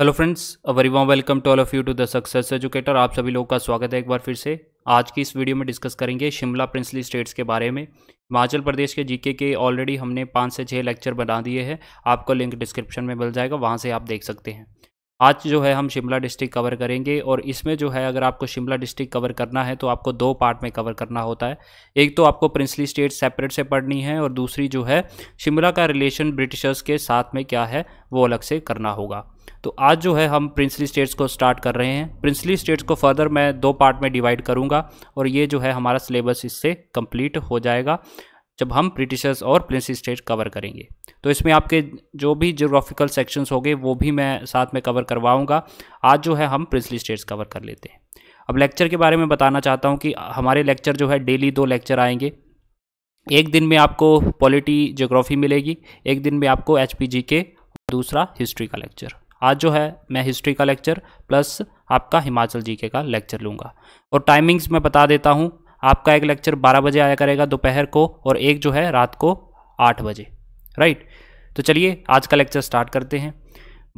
hello friends very warm welcome to all of you to the success educator आप सभी लोगों का स्वागत है एक बार फिर से आज की इस वीडियो में डिस्कस करेंगे शिमला प्रिंसली स्टेट्स के बारे में हिमाचल प्रदेश के जीके के ऑलरेडी हमने पाँच से छः लेक्चर बना दिए हैं आपको लिंक डिस्क्रिप्शन में मिल जाएगा वहाँ से आप देख सकते हैं आज जो है हम शिमला डिस्ट्रिक्ट कवर करेंगे और इसमें जो है अगर आपको शिमला डिस्ट्रिक्ट कवर करना है तो आपको दो पार्ट में कवर करना होता है एक तो आपको प्रिंसली स्टेट सेपरेट से पढ़नी है और दूसरी जो है शिमला का रिलेशन ब्रिटिशर्स के साथ में क्या है वो अलग से करना होगा तो आज जो है हम प्रिंसली स्टेट्स को स्टार्ट कर रहे हैं प्रिंसली स्टेट्स को फर्दर मैं दो पार्ट में डिवाइड करूंगा और ये जो है हमारा सिलेबस इससे कंप्लीट हो जाएगा जब हम ब्रिटिशर्स और प्रिंसली स्टेट कवर करेंगे तो इसमें आपके जो भी जोग्राफिकल सेक्शंस होंगे वो भी मैं साथ में कवर करवाऊँगा आज जो है हम प्रिंसली स्टेट्स कवर कर लेते हैं अब लेक्चर के बारे में बताना चाहता हूँ कि हमारे लेक्चर जो है डेली दो लेक्चर आएंगे एक दिन में आपको पॉलिटी जोग्राफी मिलेगी एक दिन में आपको एच के दूसरा हिस्ट्री का लेक्चर आज जो है मैं हिस्ट्री का लेक्चर प्लस आपका हिमाचल जीके का लेक्चर लूँगा और टाइमिंग्स मैं बता देता हूँ आपका एक लेक्चर बारह बजे आया करेगा दोपहर को और एक जो है रात को आठ बजे राइट तो चलिए आज का लेक्चर स्टार्ट करते हैं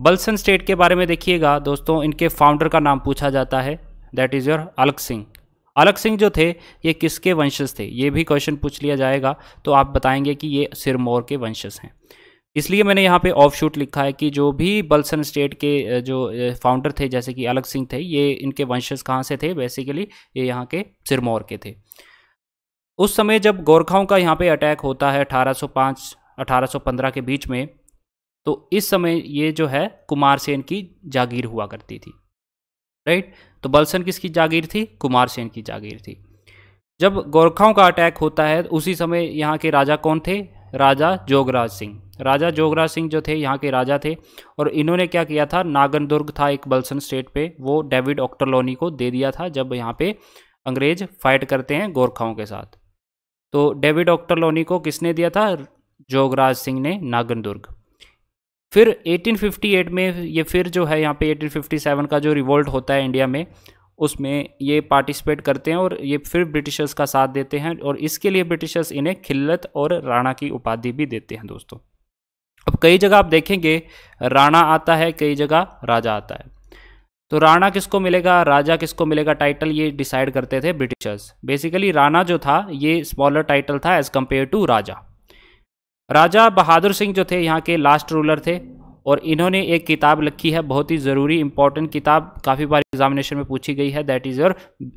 बल्सन स्टेट के बारे में देखिएगा दोस्तों इनके फाउंडर का नाम पूछा जाता है दैट इज़ योर अलग सिंह अलग सिंह जो थे ये किसके वंशज थे ये भी क्वेश्चन पूछ लिया जाएगा तो आप बताएंगे कि ये सिरमौर के वंशज हैं इसलिए मैंने यहाँ पे ऑफ शूट लिखा है कि जो भी बल्सन स्टेट के जो फाउंडर थे जैसे कि अलग सिंह थे ये इनके वंशज कहाँ से थे बेसिकली ये यहाँ के सिरमौर के थे उस समय जब गोरखाओं का यहाँ पे अटैक होता है 1805 1815 के बीच में तो इस समय ये जो है कुमार सेन की जागीर हुआ करती थी राइट तो बल्सन किसकी जागीर थी कुमार सेन की जागीर थी जब गोरखाओं का अटैक होता है उसी समय यहाँ के राजा कौन थे राजा जोगराज सिंह राजा जोगराज सिंह जो थे यहाँ के राजा थे और इन्होंने क्या किया था नागन दुर्ग था एक बल्सन स्टेट पे वो डेविड ऑक्टरलोनी को दे दिया था जब यहाँ पे अंग्रेज फाइट करते हैं गोरखाओं के साथ तो डेविड ऑक्टरलोनी को किसने दिया था जोगराज सिंह ने नागन दुर्ग फिर 1858 में ये फिर जो है यहाँ पे 1857 का जो रिवोल्ट होता है इंडिया में उसमें ये पार्टिसिपेट करते हैं और ये फिर ब्रिटिशर्स का साथ देते हैं और इसके लिए ब्रिटिशर्स इन्हें खिल्लत और राणा की उपाधि भी देते हैं दोस्तों अब कई जगह आप देखेंगे राणा आता है कई जगह राजा आता है तो राणा किसको मिलेगा राजा किसको मिलेगा टाइटल ये डिसाइड करते थे ब्रिटिशर्स बेसिकली राणा जो था ये स्मॉलर टाइटल था as compare to Raja Raja Bahadur Singh जो थे यहाँ के लास्ट रूलर थे और इन्होंने एक किताब लिखी है बहुत ही ज़रूरी इंपॉर्टेंट किताब काफ़ी बार एग्जामिनेशन में पूछी गई है that is your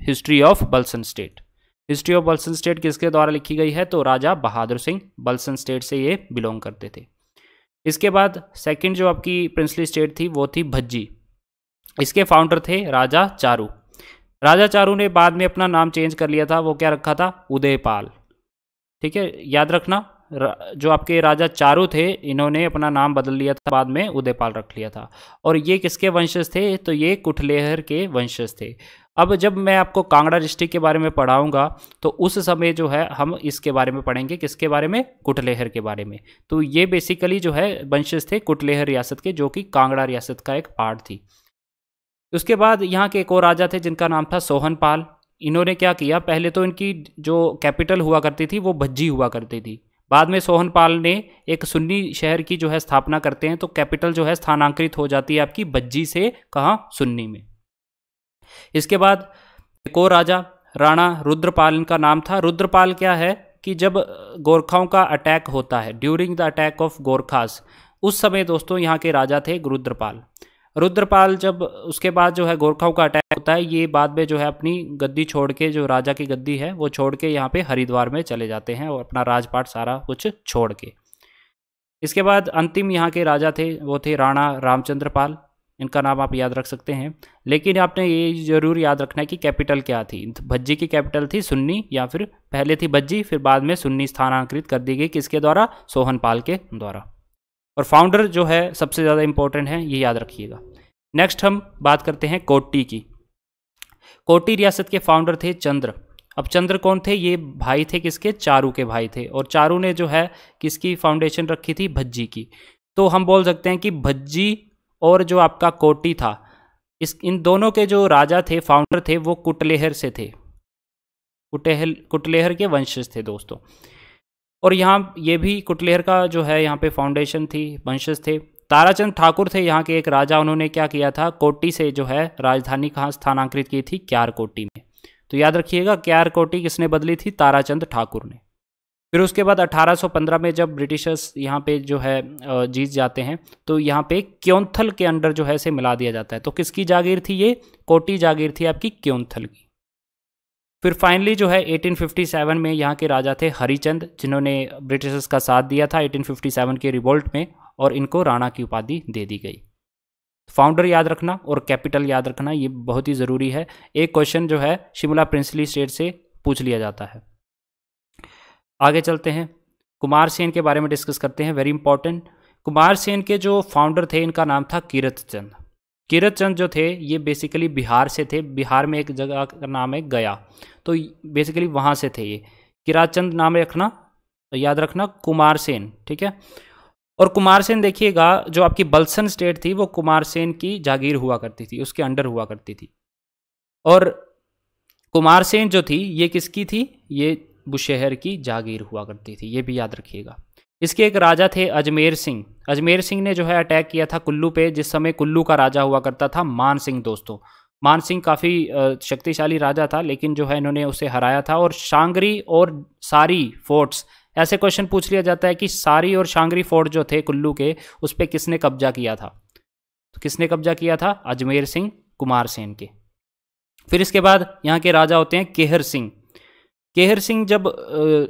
history of Balsan state history of Balsan state किसके द्वारा लिखी गई है तो राजा बहादुर सिंह बल्सन स्टेट से ये बिलोंग करते थे इसके बाद सेकंड जो आपकी प्रिंसली स्टेट थी वो थी भज्जी इसके फाउंडर थे राजा चारू राजा चारू ने बाद में अपना नाम चेंज कर लिया था वो क्या रखा था उदयपाल ठीक है याद रखना जो आपके राजा चारू थे इन्होंने अपना नाम बदल लिया था बाद में उदयपाल रख लिया था और ये किसके वंशज थे तो ये कुठलेहर के वंशज थे अब जब मैं आपको कांगड़ा डिस्ट्रिक्ट के बारे में पढ़ाऊँगा तो उस समय जो है हम इसके बारे में पढ़ेंगे किसके बारे में कुटलेहर के बारे में तो ये बेसिकली जो है वंशज थे कुटलेहर रियासत के जो कि कांगड़ा रियासत का एक पार्ट थी उसके बाद यहाँ के एक और राजा थे जिनका नाम था सोहन पाल इन्होंने क्या किया पहले तो इनकी जो कैपिटल हुआ करती थी वो भज्जी हुआ करती थी बाद में सोहन पाल ने एक सुन्नी शहर की जो है स्थापना करते हैं तो कैपिटल जो है स्थानांतरित हो जाती है आपकी भज्जी से कहाँ सुन्नी में इसके बाद एक और राजा राणा रुद्रपाल का नाम था रुद्रपाल क्या है कि जब गोरखाओं का अटैक होता है during the attack of Gorkhas उस समय दोस्तों यहाँ के राजा थे रुद्रपाल रुद्रपाल जब उसके बाद जो है गोरखाओं का अटैक होता है ये बाद में जो है अपनी गद्दी छोड़ के जो राजा की गद्दी है वो छोड़ के यहाँ पे हरिद्वार में चले जाते हैं और अपना राजपाट सारा कुछ छोड़ के इसके बाद अंतिम यहाँ के राजा थे वो थे राणा रामचंद्रपाल इनका नाम आप याद रख सकते हैं लेकिन आपने ये ज़रूर याद रखना है कि कैपिटल क्या थी भज्जी की कैपिटल थी सुन्नी या फिर पहले थी भज्जी फिर बाद में सुन्नी स्थानांतरित कर दी गई किसके द्वारा सोहन पाल के द्वारा और फाउंडर जो है सबसे ज़्यादा इंपॉर्टेंट है ये याद रखिएगा नेक्स्ट हम बात करते हैं कोटी की कोटी रियासत के फाउंडर थे चंद्र अब चंद्र कौन थे ये भाई थे किसके चारू के भाई थे और चारू ने जो है किसकी फाउंडेशन रखी थी भज्जी की तो हम बोल सकते हैं कि भज्जी और जो आपका कोटी था इस इन दोनों के जो राजा थे फाउंडर थे वो कुटलेहर से थे कुटेहल कुटलेहर के वंशज थे दोस्तों और यहाँ ये भी कुटलेहर का जो है यहाँ पे फाउंडेशन थी वंशज थे ताराचंद ठाकुर थे यहाँ के एक राजा उन्होंने क्या किया था कोटी से जो है राजधानी कहाँ स्थानांतरित की थी क्यार कोटी में तो याद रखिएगा क्यार कोटी किसने बदली थी ताराचंद ठाकुर ने फिर उसके बाद 1815 में जब ब्रिटिशर्स यहाँ पे जो है जीत जाते हैं तो यहाँ पे क्योंथल के अंडर जो है इसे मिला दिया जाता है तो किसकी जागीर थी ये कोटी जागीर थी आपकी क्योंथल की फिर फाइनली जो है 1857 में यहाँ के राजा थे हरिचंद जिन्होंने ब्रिटिशर्स का साथ दिया था 1857 के रिवोल्ट में और इनको राणा की उपाधि दे दी गई फाउंडर याद रखना और कैपिटल याद रखना ये बहुत ही ज़रूरी है एक क्वेश्चन जो है शिमला प्रिंसली स्टेट से पूछ लिया जाता है आगे चलते हैं कुमार सेन के बारे में डिस्कस करते हैं वेरी इंपॉर्टेंट कुमार सेन के जो फाउंडर थे इनका नाम था कीरत चंद कीरत चंद जो थे ये बेसिकली बिहार से थे बिहार में एक जगह का नाम है गया तो बेसिकली वहाँ से थे ये किरात चंद नाम रखना याद रखना कुमार सेन ठीक है और कुमार सेन देखिएगा जो आपकी बल्सन स्टेट थी वो कुमार सेन की जागीर हुआ करती थी उसके अंडर हुआ करती थी और कुमार सेन जो थी ये किसकी थी ये बुशहर की जागीर हुआ करती थी ये भी याद रखिएगा इसके एक राजा थे अजमेर सिंह अजमेर सिंह ने जो है अटैक किया था कुल्लू पे जिस समय कुल्लू का राजा हुआ करता था मान सिंह दोस्तों मान सिंह काफ़ी शक्तिशाली राजा था लेकिन जो है इन्होंने उसे हराया था और शांगरी और सारी फोर्ट्स ऐसे क्वेश्चन पूछ लिया जाता है कि सारी और शांगरी फोर्ट जो थे कुल्लू के उस पर किसने कब्जा किया था तो किसने कब्जा किया था अजमेर सिंह कुमार सेन के फिर इसके बाद यहाँ के राजा होते हैं केहर सिंह केहर सिंह जब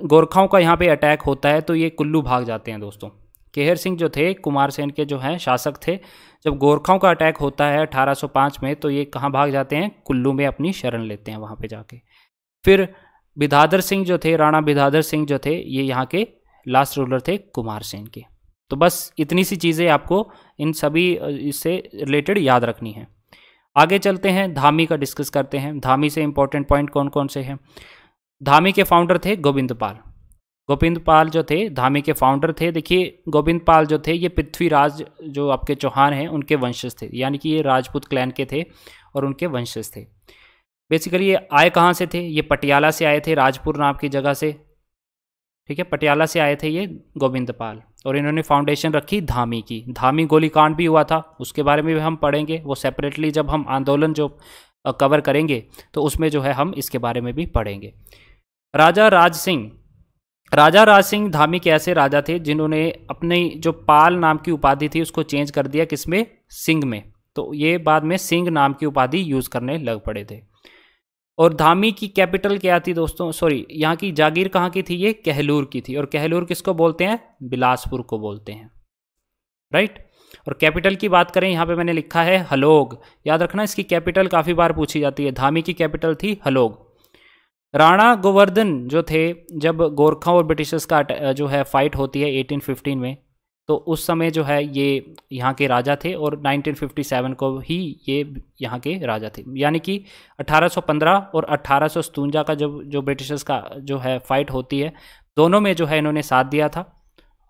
गोरखाओं का यहाँ पे अटैक होता है तो ये कुल्लू भाग जाते हैं दोस्तों केहर सिंह जो थे कुमार सेन के जो हैं शासक थे जब गोरखाओं का अटैक होता है 1805 में तो ये कहाँ भाग जाते हैं कुल्लू में अपनी शरण लेते हैं वहाँ पे जाके फिर बिधाधर सिंह जो थे राणा बिधाधर सिंह जो थे ये यहाँ के लास्ट रूलर थे कुमार सेन के तो बस इतनी सी चीज़ें आपको इन सभी इससे रिलेटेड याद रखनी है आगे चलते हैं धामी का डिस्कस करते हैं धामी से इंपॉर्टेंट पॉइंट कौन कौन से हैं धामी के फाउंडर थे गोविंद पाल गोविंद पाल जो थे धामी के फाउंडर थे देखिए गोविंद पाल जो थे ये पृथ्वीराज जो आपके चौहान हैं उनके वंशज थे यानी कि ये राजपूत क्लैन के थे और उनके वंशज थे बेसिकली ये आए कहाँ से थे ये पटियाला से आए थे राजपुर नाम की जगह से ठीक है पटियाला से आए थे ये गोविंद पाल और इन्होंने फाउंडेशन रखी धामी की धामी गोलीकांड भी हुआ था उसके बारे में भी हम पढ़ेंगे वो सेपरेटली जब हम आंदोलन जो कवर करेंगे तो उसमें जो है हम इसके बारे में भी पढ़ेंगे राजा राज सिंह राजा राज सिंह धामी के ऐसे राजा थे जिन्होंने अपनी जो पाल नाम की उपाधि थी उसको चेंज कर दिया किसमें सिंह में तो ये बाद में सिंह नाम की उपाधि यूज़ करने लग पड़े थे और धामी की कैपिटल क्या थी दोस्तों सॉरी यहाँ की जागीर कहाँ की थी ये कहलूर की थी और कहलूर किसको बोलते हैं बिलासपुर को बोलते हैं राइट और कैपिटल की बात करें यहाँ पे मैंने लिखा है हलोग याद रखना इसकी कैपिटल काफ़ी बार पूछी जाती है धामी की कैपिटल थी हलोग राणा गोवर्धन जो थे जब गोरखा और ब्रिटिशर्स का जो है फाइट होती है 1815 में तो उस समय जो है ये यहाँ के राजा थे और 1957 को ही ये यहाँ के राजा थे यानी कि 1815 और अट्ठारह का जब जो ब्रिटिशर्स का जो है फाइट होती है दोनों में जो है इन्होंने साथ दिया था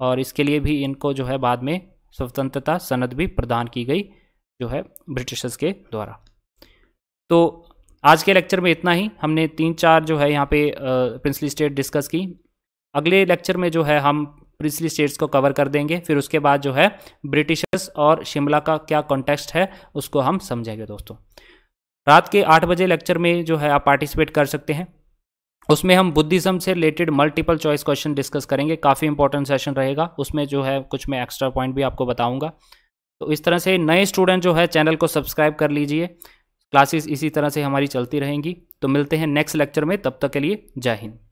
और इसके लिए भी इनको जो है बाद में स्वतंत्रता सनद भी प्रदान की गई जो है ब्रिटिशर्स के द्वारा तो आज के लेक्चर में इतना ही हमने तीन चार जो है यहाँ पे प्रिंसली स्टेट डिस्कस की अगले लेक्चर में जो है हम प्रिंसली स्टेट्स को कवर कर देंगे फिर उसके बाद जो है ब्रिटिशर्स और शिमला का क्या कॉन्टेक्स्ट है उसको हम समझेंगे दोस्तों रात के आठ बजे लेक्चर में जो है आप पार्टिसिपेट कर सकते हैं उसमें हम बुद्धिज़्म से related multiple choice question discuss करेंगे काफ़ी इंपॉर्टेंट सेशन रहेगा उसमें जो है कुछ मैं एक्स्ट्रा पॉइंट भी आपको बताऊंगा तो इस तरह से नए स्टूडेंट जो है चैनल को सब्सक्राइब कर लीजिए क्लासेस इसी तरह से हमारी चलती रहेंगी तो मिलते हैं नेक्स्ट लेक्चर में तब तक के लिए जय हिंद